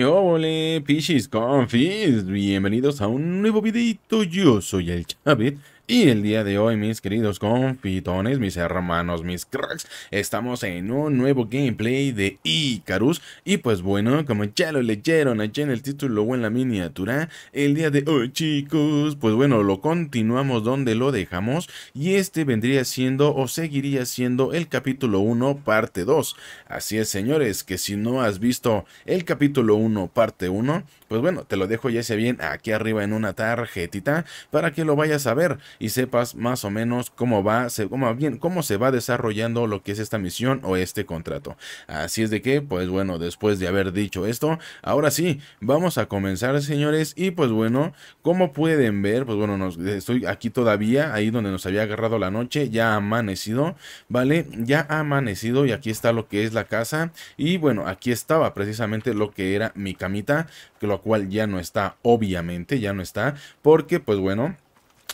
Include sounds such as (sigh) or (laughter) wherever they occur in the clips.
Hola, Pichis Confis, bienvenidos a un nuevo videito, yo soy el Chavit y el día de hoy, mis queridos confitones, mis hermanos, mis cracks, estamos en un nuevo gameplay de Icarus. Y pues bueno, como ya lo leyeron allá en el título o en la miniatura, el día de hoy, chicos, pues bueno, lo continuamos donde lo dejamos. Y este vendría siendo o seguiría siendo el capítulo 1, parte 2. Así es, señores, que si no has visto el capítulo 1, parte 1, pues bueno, te lo dejo ya ese bien aquí arriba en una tarjetita para que lo vayas a ver y sepas más o menos cómo va, cómo, bien, cómo se va desarrollando lo que es esta misión o este contrato. Así es de que, pues bueno, después de haber dicho esto, ahora sí, vamos a comenzar señores y pues bueno, como pueden ver, pues bueno, estoy aquí todavía, ahí donde nos había agarrado la noche, ya amanecido, ¿vale? Ya amanecido y aquí está lo que es la casa y bueno, aquí estaba precisamente lo que era mi camita, que lo cual ya no está, obviamente, ya no está, porque pues bueno,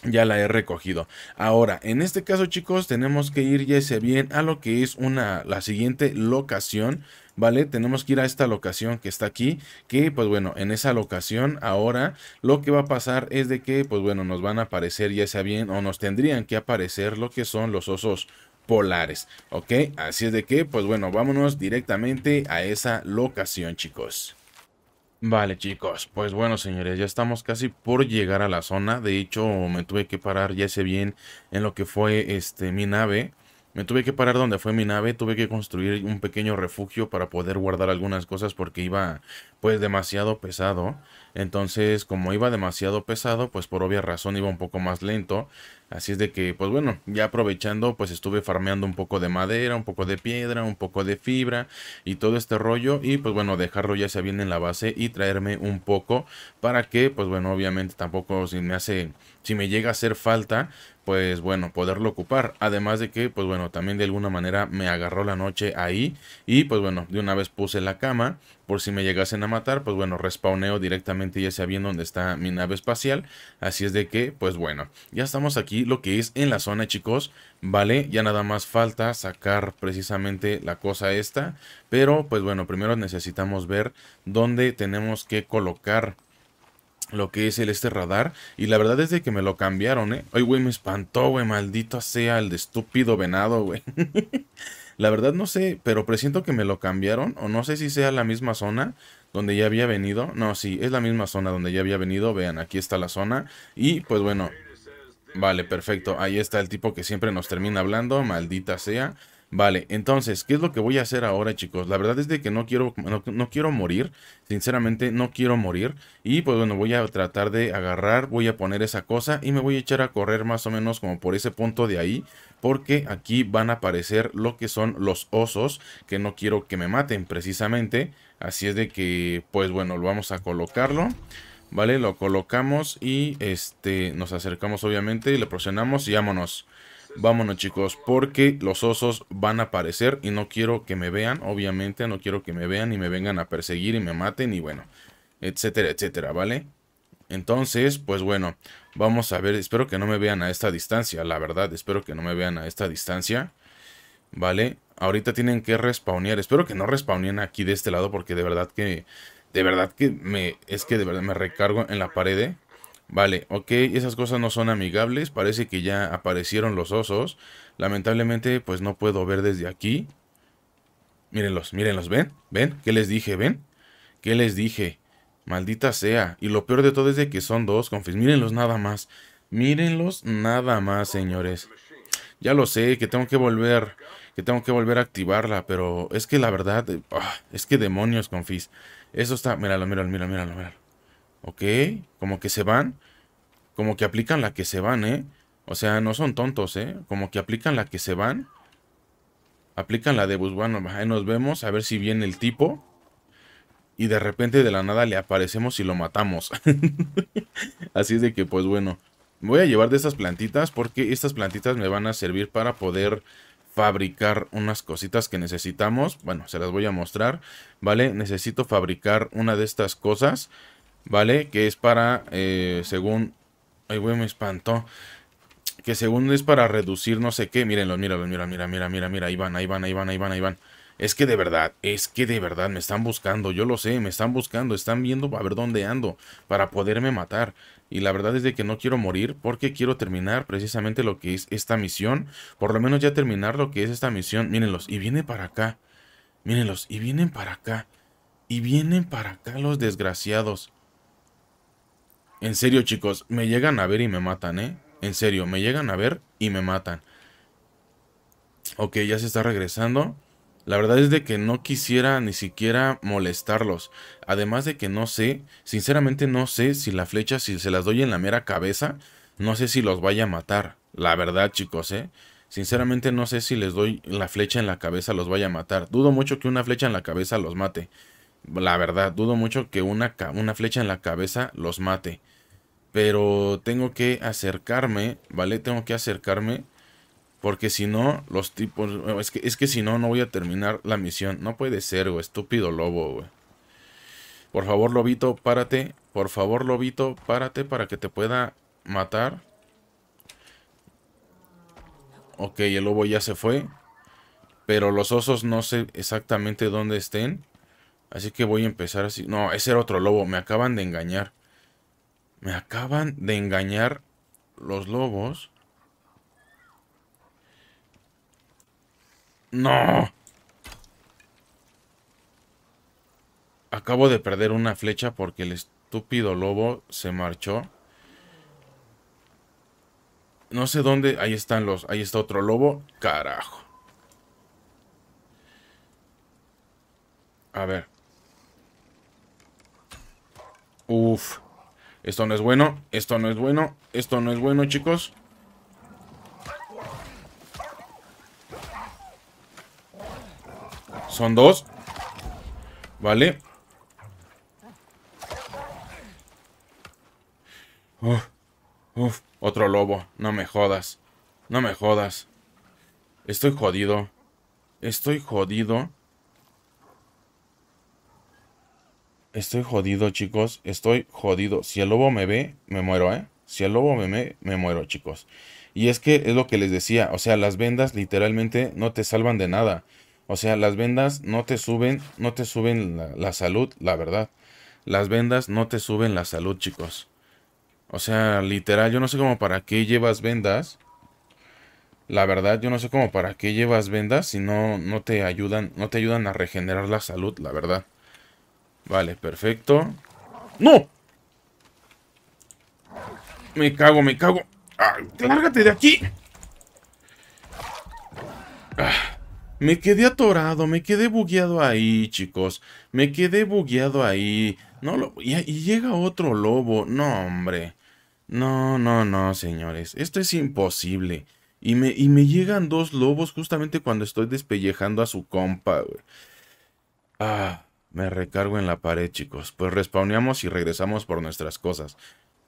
ya la he recogido. Ahora, en este caso, chicos, tenemos que ir ya se bien a lo que es una la siguiente locación, ¿vale? Tenemos que ir a esta locación que está aquí, que pues bueno, en esa locación ahora lo que va a pasar es de que pues bueno, nos van a aparecer ya sea bien o nos tendrían que aparecer lo que son los osos polares, ¿ok? Así es de que pues bueno, vámonos directamente a esa locación, chicos. Vale chicos, pues bueno señores, ya estamos casi por llegar a la zona, de hecho me tuve que parar, ya sé bien, en lo que fue este mi nave, me tuve que parar donde fue mi nave, tuve que construir un pequeño refugio para poder guardar algunas cosas porque iba pues demasiado pesado, entonces como iba demasiado pesado pues por obvia razón iba un poco más lento, Así es de que, pues bueno, ya aprovechando, pues estuve farmeando un poco de madera, un poco de piedra, un poco de fibra y todo este rollo. Y pues bueno, dejarlo ya sea bien en la base y traerme un poco para que, pues bueno, obviamente tampoco si me hace, si me llega a hacer falta, pues bueno, poderlo ocupar. Además de que, pues bueno, también de alguna manera me agarró la noche ahí y pues bueno, de una vez puse la cama por si me llegasen a matar, pues bueno, respawneo directamente ya sea bien donde está mi nave espacial, así es de que, pues bueno, ya estamos aquí lo que es en la zona chicos, vale, ya nada más falta sacar precisamente la cosa esta, pero pues bueno, primero necesitamos ver dónde tenemos que colocar lo que es el este radar. Y la verdad es de que me lo cambiaron, ¿eh? Ay, güey, me espantó, güey. Maldito sea el de estúpido venado, güey. (laughs) La verdad no sé, pero presiento que me lo cambiaron o no sé si sea la misma zona donde ya había venido. No, sí, es la misma zona donde ya había venido. Vean, aquí está la zona y pues bueno. Vale, perfecto. Ahí está el tipo que siempre nos termina hablando, maldita sea. Vale, entonces, ¿qué es lo que voy a hacer ahora, chicos? La verdad es de que no quiero, no, quiero morir, sinceramente no quiero morir. Y pues bueno, voy a tratar de agarrar, voy a poner esa cosa y me voy a echar a correr más o menos como por ese punto de ahí. Porque aquí van a aparecer lo que son los osos, que no quiero que me maten precisamente. Así es de que, pues bueno, lo vamos a colocarlo. Vale, lo colocamos y este nos acercamos obviamente, y le presionamos y vámonos. Vámonos chicos, porque los osos van a aparecer y no quiero que me vean, obviamente, no quiero que me vean y me vengan a perseguir y me maten y bueno, etcétera, etcétera, ¿vale? Entonces, pues bueno, vamos a ver, espero que no me vean a esta distancia, la verdad, espero que no me vean a esta distancia, ¿vale? Ahorita tienen que respawnear, espero que no respawneen aquí de este lado porque de verdad que, de verdad que me, es que de verdad me recargo en la pared, ¿eh? Vale, ok, esas cosas no son amigables, parece que ya aparecieron los osos. Lamentablemente, pues no puedo ver desde aquí. Mírenlos, mírenlos, ¿ven? ¿Ven? ¿Qué les dije? ¿Ven? ¿Qué les dije? Maldita sea. Y lo peor de todo es de que son dos, confis. Mírenlos nada más. Mírenlos nada más, señores. Ya lo sé, que tengo que volver, que tengo que volver a activarla, pero es que la verdad, ah, es que demonios, confis. Eso está, míralo, míralo, míralo, míralo, míralo. Ok, como que se van. Como que aplican la que se van, ¿eh? O sea, no son tontos, ¿eh? Como que aplican la que se van. Aplican la de, bus, pues, bueno, ahí nos vemos, a ver si viene el tipo. Y de repente de la nada le aparecemos y lo matamos. (laughs) Así es de que, pues bueno. Voy a llevar de estas plantitas porque estas plantitas me van a servir para poder fabricar unas cositas que necesitamos. Bueno, se las voy a mostrar, ¿vale? Necesito fabricar una de estas cosas. ¿vale? Que es para, eh, según... Ay, güey, me espantó. Que según es para reducir no sé qué. Mírenlo, mírenlo, mira, mira, mira, mira, mira. Ahí van, ahí van, ahí van, ahí van, ahí van. Es que de verdad, es que de verdad me están buscando. Yo lo sé, me están buscando. Están viendo a ver dónde ando para poderme matar. Y la verdad es de que no quiero morir porque quiero terminar precisamente lo que es esta misión. Por lo menos ya terminar lo que es esta misión. Mírenlos, y viene para acá. Mírenlos, y vienen para acá. Y vienen para acá los desgraciados. En serio, chicos, me llegan a ver y me matan, ¿eh? En serio, me llegan a ver y me matan. Ok, ya se está regresando. La verdad es de que no quisiera ni siquiera molestarlos. Además de que no sé, sinceramente no sé si la flecha, si se las doy en la mera cabeza, no sé si los vaya a matar. La verdad, chicos, ¿eh? Sinceramente no sé si les doy la flecha en la cabeza los vaya a matar. Dudo mucho que una flecha en la cabeza los mate. La verdad, dudo mucho que una, una flecha en la cabeza los mate. Pero tengo que acercarme, ¿vale? Tengo que acercarme. Porque si no, los tipos... Es que, es que si no, no voy a terminar la misión. No puede ser, güey. Estúpido lobo, güey. Por favor, lobito, párate. Por favor, lobito, párate para que te pueda matar. Ok, el lobo ya se fue. Pero los osos no sé exactamente dónde estén. Así que voy a empezar así. No, ese era otro lobo. Me acaban de engañar. Me acaban de engañar los lobos. ¡No! Acabo de perder una flecha porque el estúpido lobo se marchó. No sé dónde... Ahí están los... Ahí está otro lobo. Carajo. A ver. Uf. Esto no es bueno, esto no es bueno, esto no es bueno, chicos. Son dos. Vale. Uf, uf, otro lobo. No me jodas. No me jodas. Estoy jodido. Estoy jodido. Estoy jodido, chicos. Estoy jodido. Si el lobo me ve, me muero, ¿eh? Si el lobo me ve, me muero, chicos. Y es que es lo que les decía. O sea, las vendas literalmente no te salvan de nada. O sea, las vendas no te suben, no te suben la, salud, la verdad. Las vendas no te suben la salud, chicos. O sea, literal, yo no sé cómo para qué llevas vendas. La verdad, yo no sé cómo para qué llevas vendas si no, no te ayudan, no te ayudan a regenerar la salud, la verdad. Vale, perfecto. ¡No! Me cago, me cago. ¡Ay, ¡Lárgate de aquí! Ah, me quedé atorado, me quedé bugueado ahí, chicos. Me quedé bugueado ahí. No lo, y, llega otro lobo. No, hombre. No, no, no, señores. Esto es imposible. Y me, y me llegan dos lobos justamente cuando estoy despellejando a su compa, güey. Ah. Me recargo en la pared, chicos. Pues respawneamos y regresamos por nuestras cosas.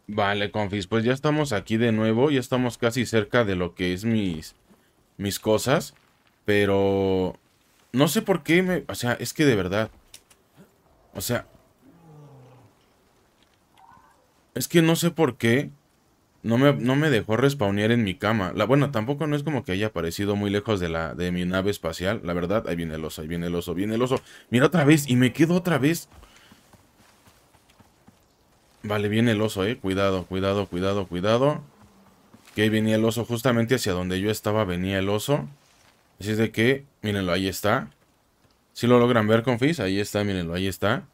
Vale, confis, pues ya estamos aquí de nuevo. Ya estamos casi cerca de lo que es mis, mis cosas. Pero... No sé por qué me... O sea, es que de verdad... O sea... Es que no sé por qué no me, dejó respawnear en mi cama. La, bueno, tampoco no es como que haya aparecido muy lejos de, la, de mi nave espacial. La verdad, ahí viene el oso, ahí viene el oso, viene el oso. Mira otra vez, y me quedo otra vez. Vale, viene el oso, eh. Cuidado, cuidado, cuidado, cuidado. Que ahí venía el oso, justamente hacia donde yo estaba venía el oso. Así es de que, mírenlo, ahí está. Si lo logran ver, confis, ahí está, mírenlo, ahí está.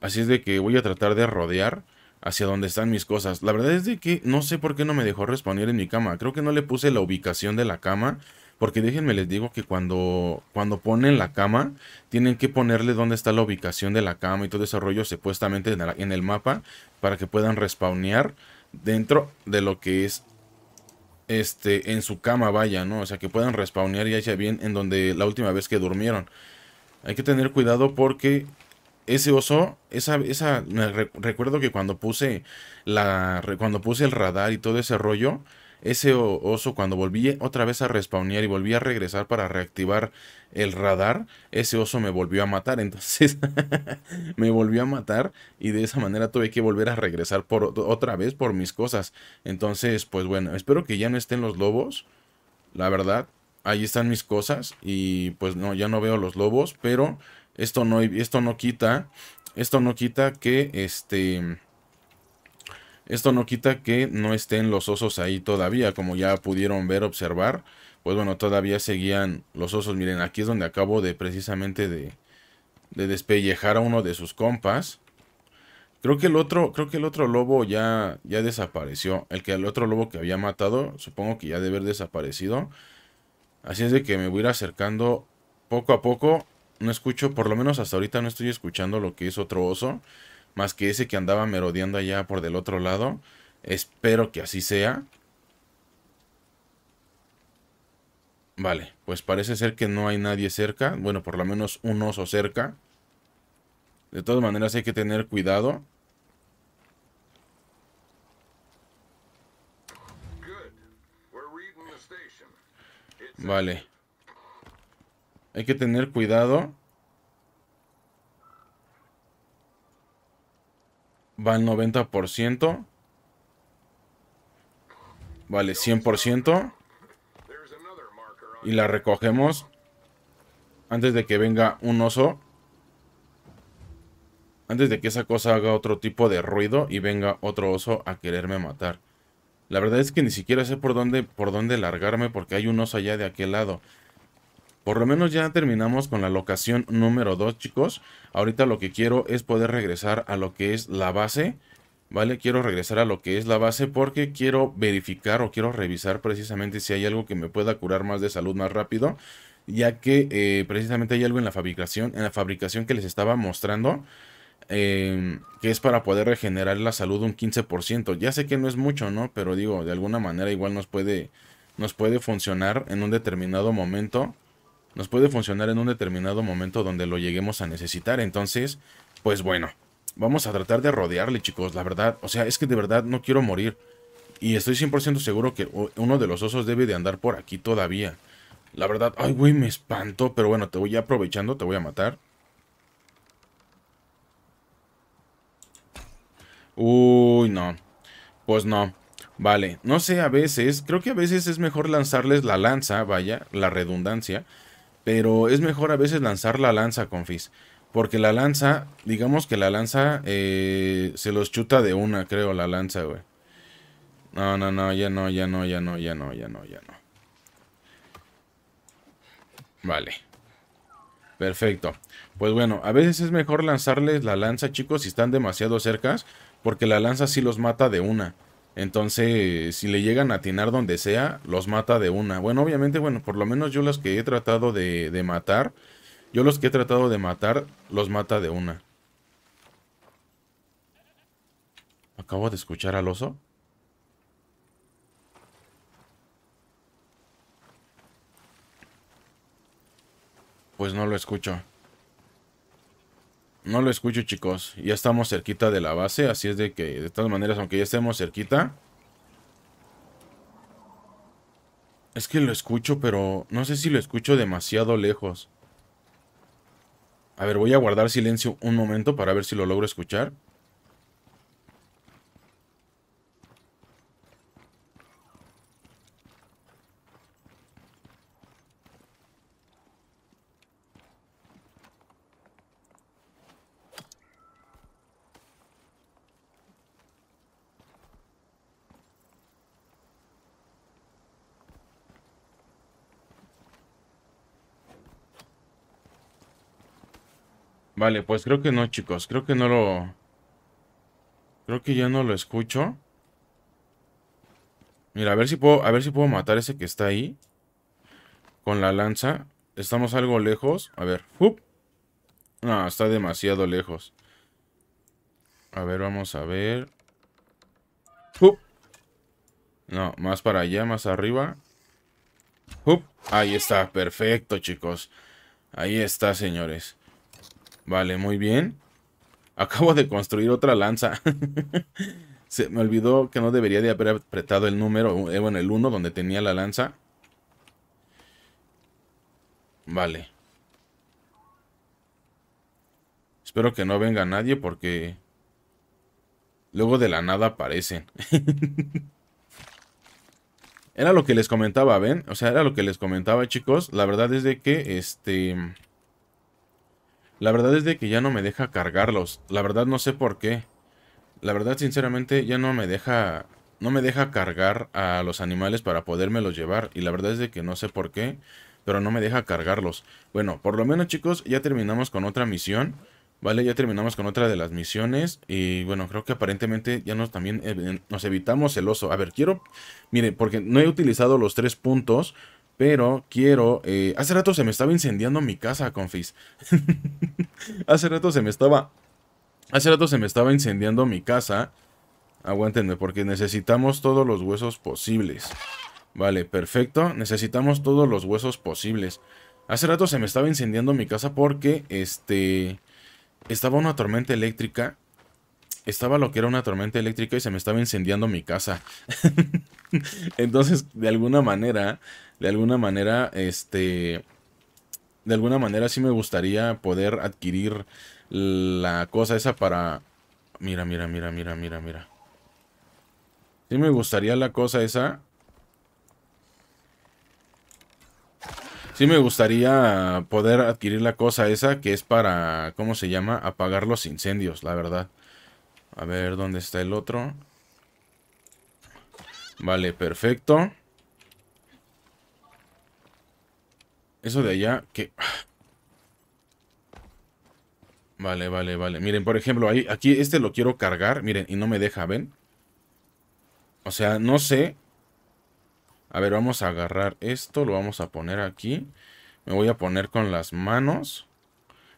Así es de que voy a tratar de rodear hacia dónde están mis cosas. La verdad es de que no sé por qué no me dejó responder en mi cama. Creo que no le puse la ubicación de la cama. Porque déjenme les digo que cuando, cuando ponen la cama, tienen que ponerle dónde está la ubicación de la cama y todo ese supuestamente en el, mapa para que puedan respawnear dentro de lo que es este en su cama, vaya, ¿no? O sea, que puedan respawnear y haya bien en donde la última vez que durmieron. Hay que tener cuidado porque ese oso, esa, recuerdo que cuando puse la, cuando puse el radar y todo ese rollo, ese oso cuando volví otra vez a respawnear y volví a regresar para reactivar el radar, ese oso me volvió a matar, entonces (laughs) me volvió a matar y de esa manera tuve que volver a regresar por otra vez por mis cosas. Entonces, pues bueno, espero que ya no estén los lobos. La verdad, ahí están mis cosas y pues no, ya no veo los lobos, pero esto no, esto no quita, esto no quita que este... Esto no quita que no estén los osos ahí todavía, como ya pudieron ver, observar. Pues bueno, todavía seguían los osos. Miren, aquí es donde acabo de precisamente de, de despellejar a uno de sus compas. Creo que el otro, creo que el otro lobo ya, ya desapareció. El que el otro lobo que había matado, supongo que ya debe haber desaparecido. Así es de que me voy a ir acercando poco a poco no escucho, por lo menos hasta ahorita no estoy escuchando lo que es otro oso, más que ese que andaba merodeando allá por del otro lado. Espero que así sea. Vale, pues parece ser que no hay nadie cerca. Bueno, por lo menos un oso cerca. De todas maneras hay que tener cuidado. Vale. Hay que tener cuidado. Va al 90%. Vale, 100%. Y la recogemos. Antes de que venga un oso. Antes de que esa cosa haga otro tipo de ruido y venga otro oso a quererme matar. La verdad es que ni siquiera sé por dónde, por dónde largarme porque hay un oso allá de aquel lado. Por lo menos ya terminamos con la locación número 2, chicos. Ahorita lo que quiero es poder regresar a lo que es la base. ¿Vale? Quiero regresar a lo que es la base porque quiero verificar o quiero revisar precisamente si hay algo que me pueda curar más de salud más rápido. Ya que eh, precisamente hay algo en la fabricación, en la fabricación que les estaba mostrando. Em, que es para poder regenerar la salud un 15%. Ya sé que no es mucho, ¿no? Pero digo, de alguna manera igual nos puede, nos puede funcionar en un determinado momento nos puede funcionar en un determinado momento donde lo lleguemos a necesitar. Entonces, pues bueno, vamos a tratar de rodearle, chicos, la verdad. O sea, es que de verdad no quiero morir. Y estoy 100% seguro que uno de los osos debe de andar por aquí todavía. La verdad, ay, güey, me espanto. Pero bueno, te voy aprovechando, te voy a matar. Uy, no. Pues no. Vale, no sé, a veces, creo que a veces es mejor lanzarles la lanza, vaya, la redundancia, pero es mejor a veces lanzar la lanza, confis. Porque la lanza, digamos que la lanza eh, se los chuta de una, creo, la lanza, güey. No, no, no, ya no, ya no, ya no, ya no, ya no, ya no. Vale. Perfecto. Pues bueno, a veces es mejor lanzarles la lanza, chicos, si están demasiado cercas. Porque la lanza sí los mata de una. Entonces, si le llegan a atinar donde sea, los mata de una. Bueno, obviamente, bueno, por lo menos yo los que he tratado de, de matar, yo los que he tratado de matar, los mata de una. Acabo de escuchar al oso. Pues no lo escucho. No lo escucho, chicos. Ya estamos cerquita de la base, así es de que, de todas maneras, aunque ya estemos cerquita... Es que lo escucho, pero no sé si lo escucho demasiado lejos. A ver, voy a guardar silencio un momento para ver si lo logro escuchar. Vale, pues creo que no, chicos. Creo que no lo... Creo que ya no lo escucho. Mira, a ver si puedo, a ver si puedo matar ese que está ahí. Con la lanza. Estamos algo lejos. A ver. No, está demasiado lejos. A ver, vamos a ver. No, más para allá, más arriba. Ahí está, perfecto, chicos. Ahí está, señores. Vale, muy bien. Acabo de construir otra lanza. (laughs) Se me olvidó que no debería de haber apretado el número, eh, bueno, el 1 donde tenía la lanza. Vale. Espero que no venga nadie porque... Luego de la nada aparecen. (laughs) era lo que les comentaba, ¿ven? O sea, era lo que les comentaba, chicos. La verdad es de que, este... La verdad es de que ya no me deja cargarlos. La verdad no sé por qué. La verdad, sinceramente, ya no me deja... No me deja cargar a los animales para podérmelos llevar. Y la verdad es de que no sé por qué. Pero no me deja cargarlos. Bueno, por lo menos, chicos, ya terminamos con otra misión. Vale, ya terminamos con otra de las misiones. Y bueno, creo que aparentemente ya nos también eh, nos evitamos el oso. A ver, quiero... Mire, porque no he utilizado los tres puntos pero quiero... Eh, hace rato se me estaba incendiando mi casa, confis. (laughs) hace rato se me estaba... Hace rato se me estaba incendiando mi casa. Aguántenme, porque necesitamos todos los huesos posibles. Vale, perfecto. Necesitamos todos los huesos posibles. Hace rato se me estaba incendiando mi casa porque, este... Estaba una tormenta eléctrica estaba lo que era una tormenta eléctrica y se me estaba incendiando mi casa. (laughs) Entonces, de alguna manera, de alguna manera, este, de alguna manera sí me gustaría poder adquirir la cosa esa para... Mira, mira, mira, mira, mira, mira. Sí me gustaría la cosa esa. Sí me gustaría poder adquirir la cosa esa que es para... ¿Cómo se llama? Apagar los incendios, la verdad. A ver, ¿dónde está el otro? Vale, perfecto. Eso de allá, que... Vale, vale, vale. Miren, por ejemplo, ahí, aquí este lo quiero cargar. Miren, y no me deja, ¿ven? O sea, no sé. A ver, vamos a agarrar esto. Lo vamos a poner aquí. Me voy a poner con las manos.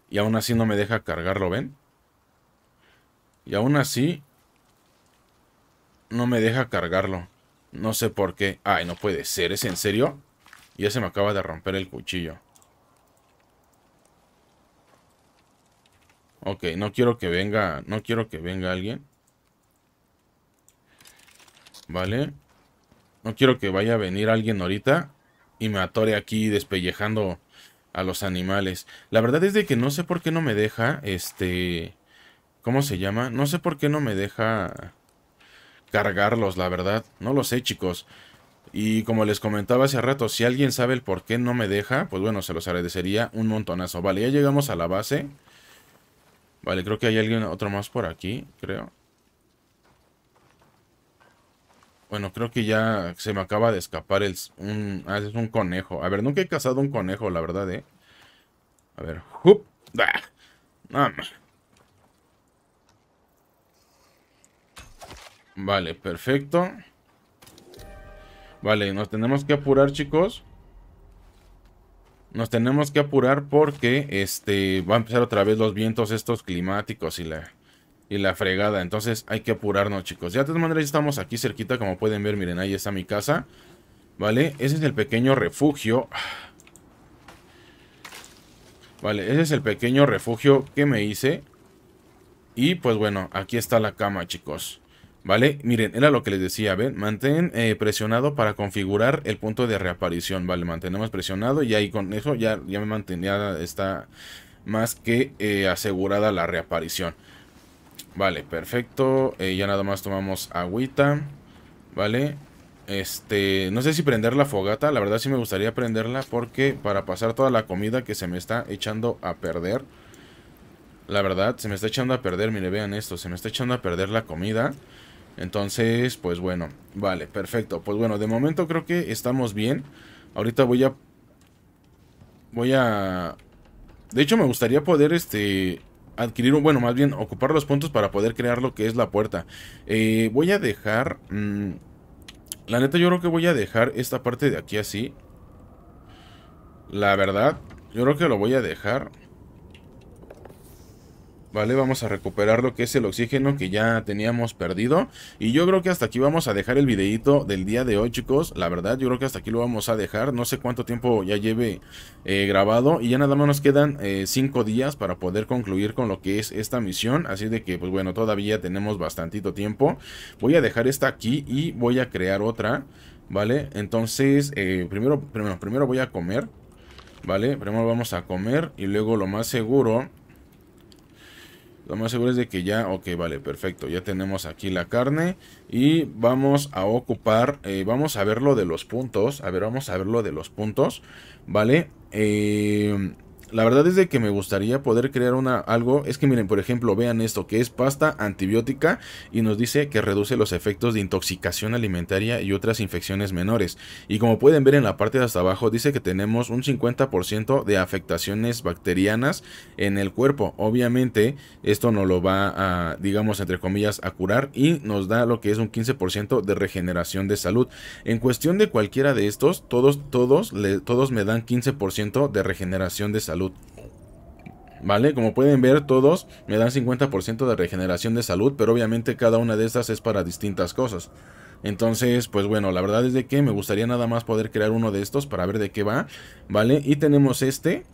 Y aún así no me deja cargarlo, ¿ven? Y aún así, no me deja cargarlo. No sé por qué. Ay, no puede ser. ¿Es en serio? Ya se me acaba de romper el cuchillo. Ok, no quiero que venga... No quiero que venga alguien. Vale. No quiero que vaya a venir alguien ahorita y me atore aquí despellejando a los animales. La verdad es de que no sé por qué no me deja este ¿Cómo se llama? No sé por qué no me deja cargarlos, la verdad. No lo sé, chicos. Y como les comentaba hace rato, si alguien sabe el por qué no me deja, pues bueno, se los agradecería un montonazo. Vale, ya llegamos a la base. Vale, creo que hay alguien otro más por aquí, creo. Bueno, creo que ya se me acaba de escapar el, un, ah, un conejo. A ver, nunca he cazado un conejo, la verdad, eh. A ver, ¡hup! ¡Bah! Vale, perfecto. Vale, nos tenemos que apurar, chicos. Nos tenemos que apurar porque este va a empezar otra vez los vientos estos climáticos y la y la fregada. Entonces hay que apurarnos, chicos. Ya de todas maneras estamos aquí cerquita, como pueden ver. Miren, ahí está mi casa. Vale, ese es el pequeño refugio. Vale, ese es el pequeño refugio que me hice. Y pues bueno, aquí está la cama, chicos. ¿Vale? Miren, era lo que les decía, ¿ven? Mantén eh, presionado para configurar el punto de reaparición, ¿vale? Mantenemos presionado y ahí con eso ya, ya me mantenía, está más que eh, asegurada la reaparición. Vale, perfecto. Eh, ya nada más tomamos agüita, ¿vale? Este, no sé si prender la fogata, la verdad sí me gustaría prenderla porque para pasar toda la comida que se me está echando a perder. La verdad, se me está echando a perder, mire, vean esto, se me está echando a perder la comida. Entonces, pues bueno, vale, perfecto. Pues bueno, de momento creo que estamos bien. Ahorita voy a... Voy a... De hecho, me gustaría poder, este... Adquirir un... Bueno, más bien, ocupar los puntos para poder crear lo que es la puerta. Eh, voy a dejar... Mm, la neta, yo creo que voy a dejar esta parte de aquí así. La verdad, yo creo que lo voy a dejar. ¿vale? Vamos a recuperar lo que es el oxígeno que ya teníamos perdido. Y yo creo que hasta aquí vamos a dejar el videito del día de hoy, chicos. La verdad, yo creo que hasta aquí lo vamos a dejar. No sé cuánto tiempo ya lleve eh, grabado. Y ya nada más nos quedan 5 eh, días para poder concluir con lo que es esta misión. Así de que, pues bueno, todavía tenemos bastantito tiempo. Voy a dejar esta aquí y voy a crear otra. ¿Vale? Entonces, eh, primero, primero, primero voy a comer. ¿Vale? Primero vamos a comer y luego lo más seguro lo más seguro es de que ya, ok, vale, perfecto. Ya tenemos aquí la carne y vamos a ocupar, eh, vamos a ver lo de los puntos. A ver, vamos a ver lo de los puntos, ¿vale? Eh, la verdad es de que me gustaría poder crear una, algo, es que miren, por ejemplo, vean esto, que es pasta antibiótica y nos dice que reduce los efectos de intoxicación alimentaria y otras infecciones menores. Y como pueden ver en la parte de hasta abajo, dice que tenemos un 50% de afectaciones bacterianas en el cuerpo. Obviamente, esto nos lo va a, digamos, entre comillas, a curar y nos da lo que es un 15% de regeneración de salud. En cuestión de cualquiera de estos, todos, todos, todos me dan 15% de regeneración de salud. ¿Vale? Como pueden ver, todos me dan 50% de regeneración de salud, pero obviamente cada una de estas es para distintas cosas. Entonces, pues bueno, la verdad es de que me gustaría nada más poder crear uno de estos para ver de qué va, ¿vale? Y tenemos este,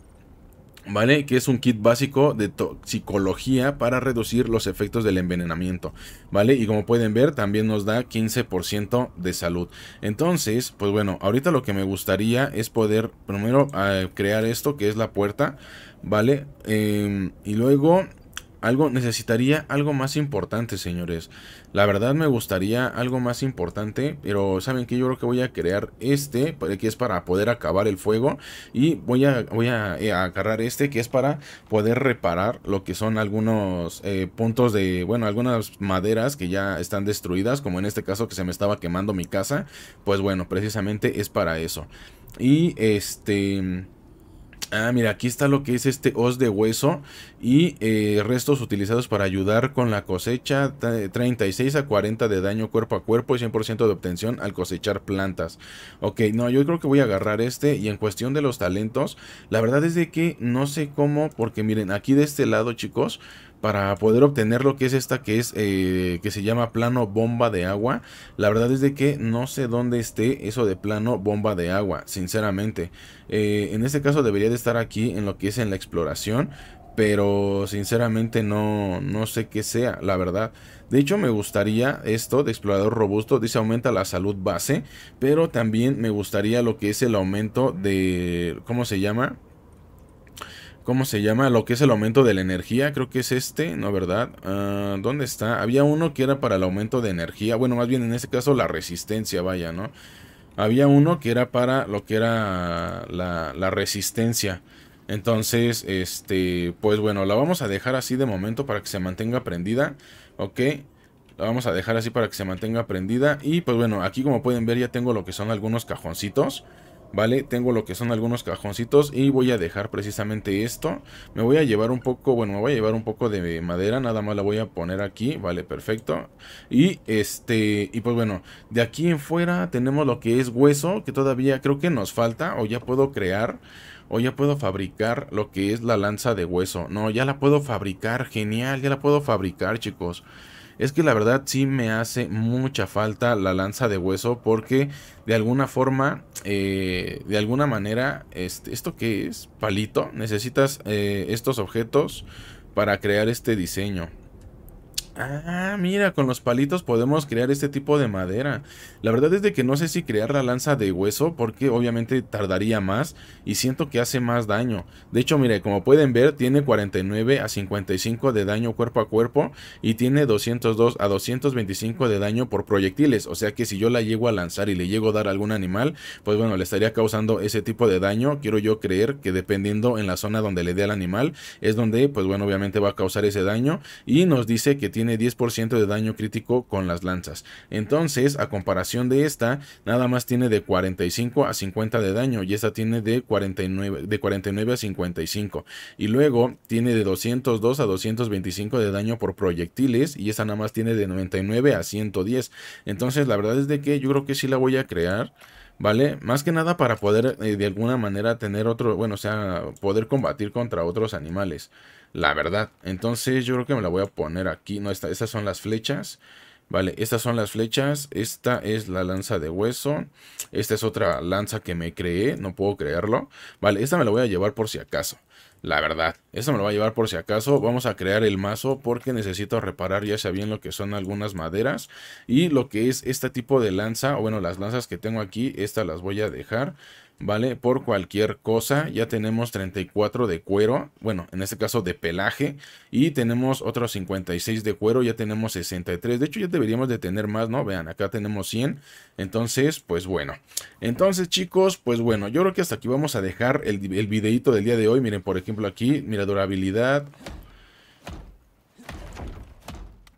¿vale? Que es un kit básico de toxicología para reducir los efectos del envenenamiento, ¿vale? Y como pueden ver, también nos da 15% de salud. Entonces, pues bueno, ahorita lo que me gustaría es poder primero eh, crear esto, que es la puerta, ¿vale? Em, y luego algo necesitaría algo más importante, señores. La verdad me gustaría algo más importante, pero saben que yo creo que voy a crear este, que es para poder acabar el fuego y voy a voy a, eh, agarrar este que es para poder reparar lo que son algunos eh, puntos de, bueno, algunas maderas que ya están destruidas, como en este caso que se me estaba quemando mi casa, pues bueno, precisamente es para eso. Y este Ah, mira, aquí está lo que es este os de hueso y eh, restos utilizados para ayudar con la cosecha, 36 a 40 de daño cuerpo a cuerpo y 100% de obtención al cosechar plantas. Ok, no, yo creo que voy a agarrar este y en cuestión de los talentos, la verdad es de que no sé cómo, porque miren, aquí de este lado chicos, para poder obtener lo que es esta que es eh, que se llama plano bomba de agua la verdad es de que no sé dónde esté eso de plano bomba de agua sinceramente eh, en este caso debería de estar aquí en lo que es en la exploración pero sinceramente no, no sé qué sea, la verdad. De hecho, me gustaría esto de explorador robusto, dice aumenta la salud base, pero también me gustaría lo que es el aumento de, ¿cómo se llama? ¿Cómo se llama? Lo que es el aumento de la energía. Creo que es este, ¿no? ¿Verdad? Ah, ¿Dónde está? Había uno que era para el aumento de energía. Bueno, más bien en este caso la resistencia, vaya, ¿no? Había uno que era para lo que era la, la resistencia. Entonces, este, pues bueno, la vamos a dejar así de momento para que se mantenga prendida. Ok. La vamos a dejar así para que se mantenga prendida. Y pues bueno, aquí como pueden ver ya tengo lo que son algunos cajoncitos. Vale, tengo lo que son algunos cajoncitos y voy a dejar precisamente esto. Me voy a llevar un poco, bueno, me voy a llevar un poco de madera, nada más la voy a poner aquí, vale, perfecto. Y este, y pues bueno, de aquí en fuera tenemos lo que es hueso, que todavía creo que nos falta, o ya puedo crear, o ya puedo fabricar lo que es la lanza de hueso. No, ya la puedo fabricar, genial, ya la puedo fabricar, chicos es que la verdad sí me hace mucha falta la lanza de hueso porque de alguna forma, eh, de alguna manera, este, ¿esto qué es? Palito, necesitas eh, estos objetos para crear este diseño. Ah, mira, con los palitos podemos crear este tipo de madera. La verdad es de que no sé si crear la lanza de hueso porque obviamente tardaría más y siento que hace más daño. De hecho, mire, como pueden ver, tiene 49 a 55 de daño cuerpo a cuerpo y tiene 202 a 225 de daño por proyectiles. O sea que si yo la llego a lanzar y le llego a dar a algún animal, pues bueno, le estaría causando ese tipo de daño. Quiero yo creer que dependiendo en la zona donde le dé al animal es donde, pues bueno, obviamente va a causar ese daño y nos dice que tiene 10% de daño crítico con las lanzas. Entonces, a comparación de esta, nada más tiene de 45 a 50 de daño y esta tiene de 49, de 49 a 55. Y luego tiene de 202 a 225 de daño por proyectiles y esta nada más tiene de 99 a 110. Entonces, la verdad es de que yo creo que sí la voy a crear. ¿vale? Más que nada para poder eh, de alguna manera tener otro, bueno, o sea, poder combatir contra otros animales, la verdad. Entonces yo creo que me la voy a poner aquí, no, estas son las flechas, ¿vale? Estas son las flechas, esta es la lanza de hueso, esta es otra lanza que me creé, no puedo creerlo, ¿vale? Esta me la voy a llevar por si acaso la verdad. Esto me lo va a llevar por si acaso. Vamos a crear el mazo porque necesito reparar ya sea bien lo que son algunas maderas. Y lo que es este tipo de lanza, o bueno, las lanzas que tengo aquí, estas las voy a dejar. ¿vale? Por cualquier cosa. Ya tenemos 34 de cuero, bueno, en este caso de pelaje. Y tenemos otros 56 de cuero, ya tenemos 63. De hecho, ya deberíamos de tener más, ¿no? Vean, acá tenemos 100. Entonces, pues bueno. Entonces, chicos, pues bueno, yo creo que hasta aquí vamos a dejar el, el videito del día de hoy. Miren, por ejemplo, aquí, mira, durabilidad.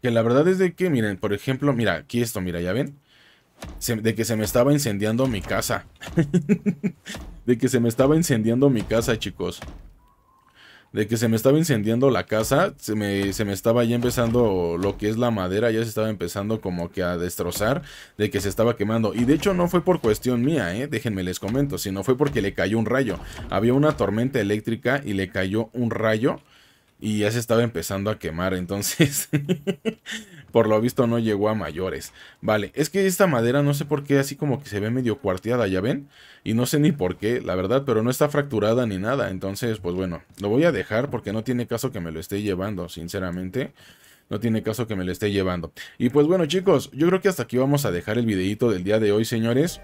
Que la verdad es de que, miren, por ejemplo, mira, aquí esto, mira, ya ven de que se me estaba incendiando mi casa. (laughs) de que se me estaba incendiando mi casa, chicos. De que se me estaba incendiando la casa, se me, estaba ya empezando lo que es la madera, ya se estaba empezando como que a destrozar, de que se estaba quemando. Y de hecho no fue por cuestión mía, ¿eh? déjenme les comento, sino fue porque le cayó un rayo. Había una tormenta eléctrica y le cayó un rayo y ya se estaba empezando a quemar, entonces (laughs) por lo visto no llegó a mayores. Vale, es que esta madera no sé por qué así como que se ve medio cuarteada, ¿ya ven? Y no sé ni por qué, la verdad, pero no está fracturada ni nada, entonces pues bueno, lo voy a dejar porque no tiene caso que me lo esté llevando, sinceramente. No tiene caso que me lo esté llevando. Y pues bueno chicos, yo creo que hasta aquí vamos a dejar el videito del día de hoy, señores.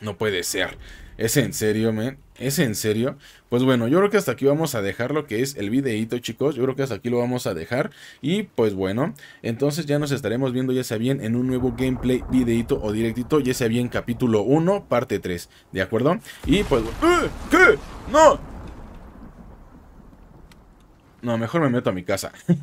No puede ser. ¿Es en serio, men? ¿Es en serio? Pues bueno, yo creo que hasta aquí vamos a dejar lo que es el videíto, chicos. Yo creo que hasta aquí lo vamos a dejar. Y pues bueno, entonces ya nos estaremos viendo, ya sea bien, en un nuevo gameplay, videíto o directito, ya sea bien capítulo 1, parte 3. ¿De acuerdo? Y pues... ¡Eh! ¿Qué? ¡No! No, mejor me meto a mi casa. (laughs)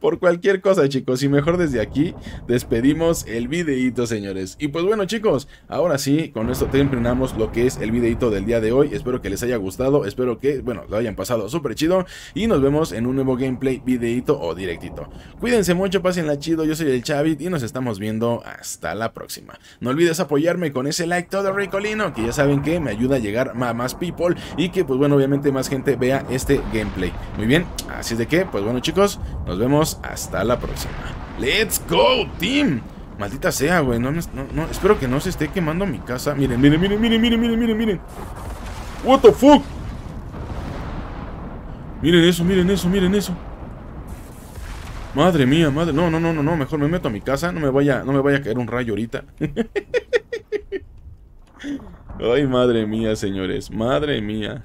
Por cualquier cosa, chicos. Y mejor desde aquí despedimos el videito, señores. Y pues bueno, chicos, ahora sí, con esto terminamos lo que es el videito del día de hoy. Espero que les haya gustado. Espero que, bueno, lo hayan pasado súper chido. Y nos vemos en un nuevo gameplay, videito o directito. Cuídense mucho, pásenla chido. Yo soy el Chavit y nos estamos viendo hasta la próxima. No olvides apoyarme con ese like todo ricolino, que ya saben que me ayuda a llegar a más people y que, pues bueno, obviamente más gente vea este gameplay. Muy bien, así es de que, pues bueno chicos, nos vemos hasta la próxima. ¡Let's go, team! Maldita sea, güey, no, no, espero que no se esté quemando mi casa. Miren, miren, miren, miren, miren, miren, miren, miren. What the fuck? Miren eso, miren eso, miren eso. Madre mía, madre. no, no, no, no. Mejor me meto a mi casa. No me vaya, no me vaya a caer un rayo ahorita. (laughs) Ay, madre mía, señores. Madre mía.